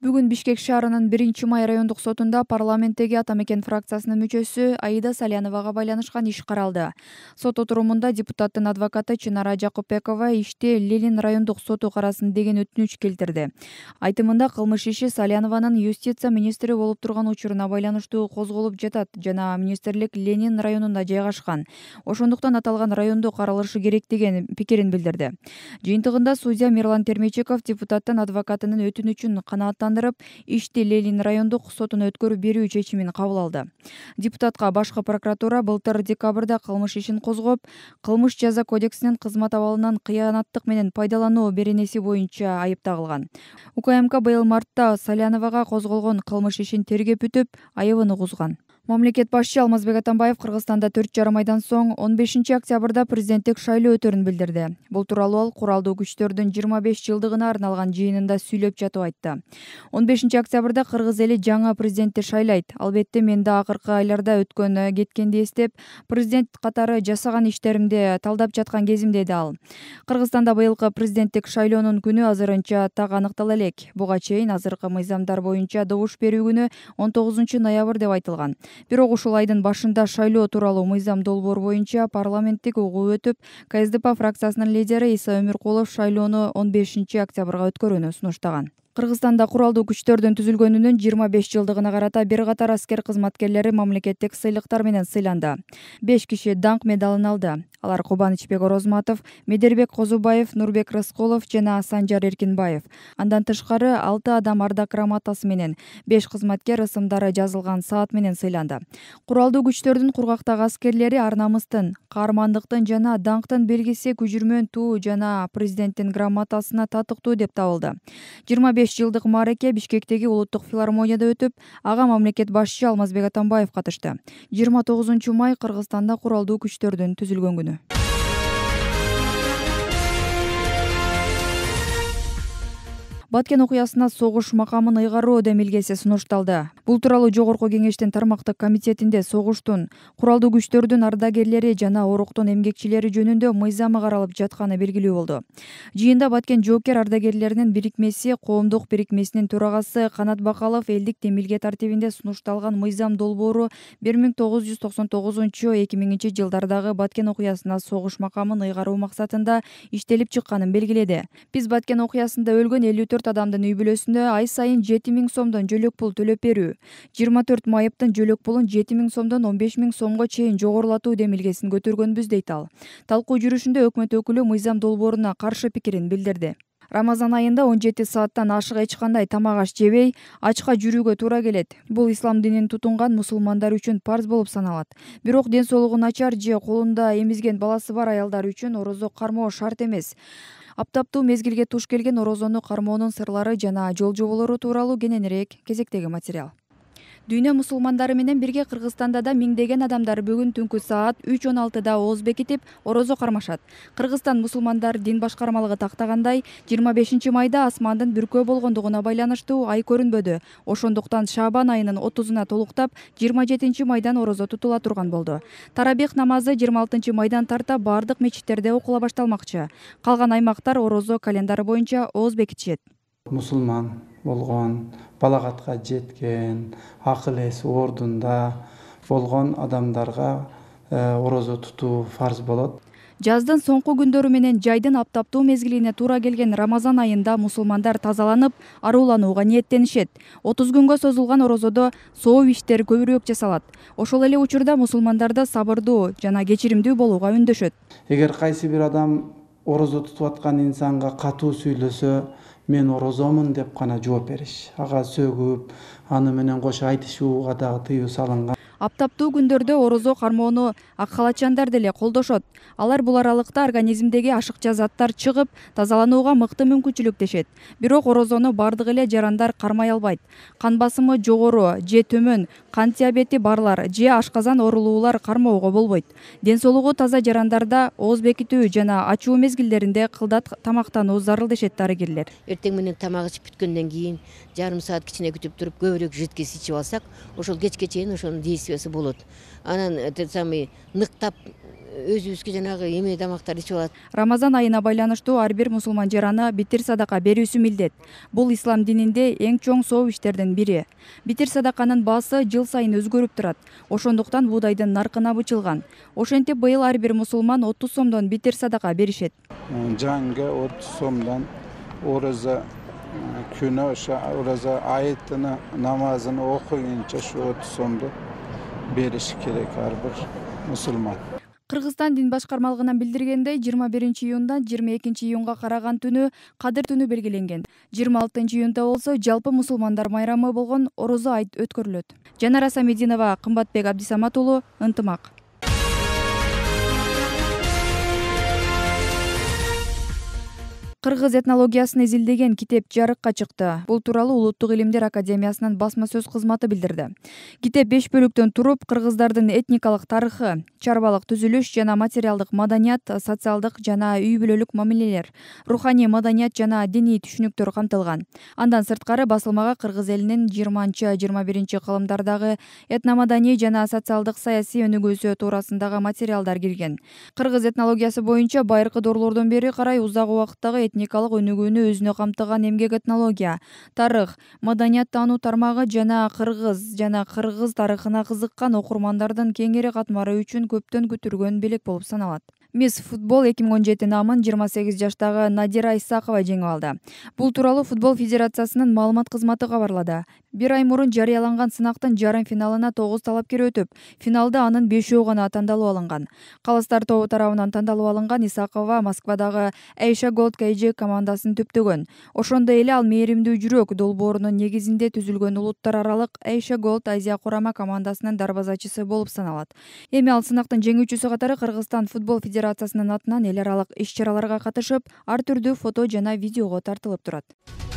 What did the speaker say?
бүгүн бишкек шаарынын биринчи май райондук сотунда парламенттеги ата мекен фракциясынын мүчөсү аида саляновага байланышкан иш каралды сот отурумунда депутаттын адвокаты чынара жакупбекова ишти ленин райондук соту карасын деген өтүнүч келтирди айтымында кылмыш иши салянованын юстиция министри болуп турган учуруна байланыштуу козголуп жатат жана министрлик ленин районунда жайгашкан ошондуктан аталган райондо каралышы керек деген пикирин билдирди жыйынтыгында судья мирлан термечеков депутаттын адвокатынын өтүнүчүн канааттан ылайсыздандырып ишти Лелин райондук сотуна өткөрүп берүү чечимин кабыл алды депутатка башкы прокуратура былтыр декабрда кылмыш ишин козгоп кылмыш жаза кодексинин кызмат абалынан кыянаттык менен пайдалануу беренеси боюнча айып тагылган укмк быйыл мартта саляновага козголгон кылмыш ишин тергеп бүтүп айыбын угузган мамлекет башчы алмазбек атамбаев кыргызстанда төрт жарым айдан соң он бешинчи октябрда президенттик шайлоо өтөрүн билдирди бул тууралуу ал куралдуу күчтөрдүн жыйырма беш жылдыгына арналган жыйынында сүйлөп жатып айтты он бешинчи октябрда кыргыз эли жаңы президентти шайлайт албетте мен да акыркы айларда өткөн э, кеткенди эстеп президент катары жасаган иштеримди талдап жаткан кезим деди ал кыргызстанда быйылкы президенттик шайлоонун күнү азырынча так аныктала элек буга чейин азыркы мыйзамдар боюнча добуш берүү күнү он тогузунчу ноябрь деп айтылган бирок ушул айдын башында шайлоо тууралуу мыйзам долбоору боюнча парламенттик угуу өтүп ксдп фракциясынын лидери иса өмүркулов шайлоону он бешинчи октябрга өткөрүүнү сунуштаган кыргызстанда куралдуу күчтөрдүн түзүлгөнүнүн жыйырма беш жылдыгына карата бир катар аскер кызматкерлери мамлекеттик сыйлыктар менен сыйланды беш киши даңк медалын алды алар кубанычбек орозматов медербек козубаев нурбек рыскулов жана санжар эркинбаев андан тышкары алты адам ардак грамотасы менен беш кызматкер ысымдары жазылган саат менен сыйланды куралдуу күчтөрдүн кургактагы аскерлери ар намыстын каармандыктын жана даңктын белгиси күжүрмөн туу жана президенттин грамотасына татыктуу деп табылды жыйырма беш беш жылдык маараке бишкектеги улуттук филармонияда өтүп ага мамлекет башчы алмазбек атамбаев катышты жыйырма тогузунчу май кыргызстанда куралдуу күчтөрдүн түзүлгөн күнү баткен окуясына согуш макамын ыйгаруу демилгеси сунушталды бул тууралуу жогорку кеңештин тармактык комитетинде согуштун куралдуу күчтөрдүн ардагерлери жана оруктун эмгекчилери жөнүндө мыйзамы каралып жатканы белгилүү болду жыйында баткен жоокер ардагерлеринин бирикмеси коомдук бирикмесинин төрагасы канат бакалов элдик демилге тартибинде сунушталган мыйзам долбоору бир миң тогуз жүз токсон тогузунчу эки миңинчи жылдардагы баткен окуясына согуш макамын ыйгаруу максатында иштелип чыкканын белгиледи биз баткен окуясында өлгөн элүү төрт төрт адамдын үй бүлөсүнө ай сайын жети миң сомдон жөлөк пул төлөп берүү жыйырма төрт майыптын жөлөк пулун жети миң сомдон он беш миң сомго чейин жогорулатуу демилгесин көтөргөнбүз дейт ал талкуу жүрүшүндө өкмөт өкүлү мыйзам долбооруна каршы пикирин билдирди рамазан айында он жети сааттан ашык эч кандай тамак аш жебей ачка жүрүүгө туура келет бул ислам динин тутунган мусулмандар үчүн парз болуп саналат бирок ден соолугу начар же колунда эмизген баласы бар аялдар үчүн орозо кармоо шарт эмес аптаптуу мезгилге туш келген орозону кармоонун сырлары жана жол жоболору тууралуу кененирээк кезектеги материал дүйнө мусулмандары менен бирге кыргызстанда да миңдеген адамдар бүгүн түнкү саат үч он алтыда ооз бекитип орозо кармашат кыргызстан мусулмандар дин башкармалыгы тактагандай жыйырма бешинчи майда асмандын бүркөө болгондугуна байланыштуу ай көрүнбөдү ошондуктан шаабан айынын отузуна толуктап жыйырма жетинчи майдан орозо тутула турган болду тарабих намазы жыйырма алтынчы майдан тарта баардык мечиттерде окула башталмакчы калган аймактар орозо календары боюнча ооз бекитишет мусулман болгон балагатка жеткен акыл эс ордунда болгон адамдарга э, орозо тутуу фарз болот жаздын соңку күндөрү менен жайдын аптаптуу мезгилине туура келген рамазан айында мусулмандар тазаланып арууланууга ниеттенишет отуз күнгө созулган орозодо сооп иштер көбүрөөк жасалат ошол эле учурда мусулмандарды сабырдуу жана кечиримдүү болууга үндөшөт эгер кайсы бир адам орозо тутуп аткан инсанга катуу сүйлөсө мен орозомун деп қана жооп бериш ага сөгүп аны менен кошо айтышууга дагы тыюу салынган аптаптуу күндөрдө орозо кармоону ак халатчандар деле колдошот алар бул аралыкта организмдеги ашыкча заттар чыгып тазаланууга мыкты мүмкүнчүлүк дешет бирок орозону баардык эле жарандар кармай албайт кан басымы жогору же төмөн кант диабети барлар же ашказан оорулуулар кармоого болбойт ден соолугу таза жарандарда ооз бекитүү жана ачуу мезгилдеринде кылдат тамактануу зарыл дешет дарыгерлер эртең менен тамак ичип бүткөндөн кийин жарым саат кичине күтүп туруп көбүрөөк жидкость ичип алсак ошол кечке чейин ошонун несібесі болады анан э, этот самый нықтап э, өзүбүзгө жанагы эме тамактар ичип алат рамазан айына байланыштуу ар бир мусулман жараны битир садака берүүсү милдет бул ислам дининде эң чоң сооп иштердин бири битир садаканын баасы жыл сайын өзгөрүп турат ошондуктан буудайдын наркына бычылган ошентип быйыл ар бир мусулман отуз сомдон битир садака беришет э, жанга отуз сомдон ораза күнү ошо ораза айытына намазын окугунча ушу отуз сомду бериши керек ар бир мусулман кыргызстан дин башкармалыгынан билдиргендей жыйырма биринчи июндан жыйырма экинчи июнга караган түнү кадыр түнү белгиленген жыйырма алтынчы июнда болсо жалпы мусулмандар майрамы болгон орозо айт өткөрүлөт жанара самединова кымбатбек абдисамат уулу ынтымак кыргыз этнологиясын изилдеген китеп жарыкка чыкты бул тууралуу улуттук илимдер академиясынын басма сөз кызматы билдирди китеп беш бөлүктөн туруп кыргыздардын этникалык тарыхы чарбалык түзүлүш жана материалдык маданият социалдык жана үй бүлөлүк мамилелер руханий маданият жана диний түшүнүктөр камтылган андан сырткары басылмага кыргыз элинин жыйырманчы жыйырма биринчи кылымдардагы этно маданий жана социалдык саясий өнүгүүсү туурасындагы материалдар кирген кыргыз этнологиясы боюнча байыркы доорлордон бери карай узак убакыттагы этникалык өнүгүүнү өзүнө камтыган эмгек этнология тарых маданият таануу тармагы жана кыргыз жана кыргыз тарыхына кызыккан окурмандардын кеңири катмары үчүн көптөн күтүлгөн белек болуп саналат мисс футбол эки миң он жети наамын жыйырма сегиз жаштагы надира исакова жеңип алды бул тууралуу футбол федерациясынын маалымат кызматы кабарлады бир ай мурун жарыяланган сынактын жарым финалына тогуз талапкер өтүп финалда анын бешөө гана тандалып алынган калыстар тобу тарабынан тандалып алынган исакова москвадагы asha голд kg командасын түптөгөн ошондой эле ал мээримдүү жүрөк долбоорунун негизинде түзүлгөн улуттар аралык asha голд азия курама командасынын дарбазачысы болуп саналат эми ал сынактын жеңүүчүсү катары кыргызстан футбол федерациясынын атынан эл аралык иш чараларга катышып ар түрдүү фото жана видеого тартылып турат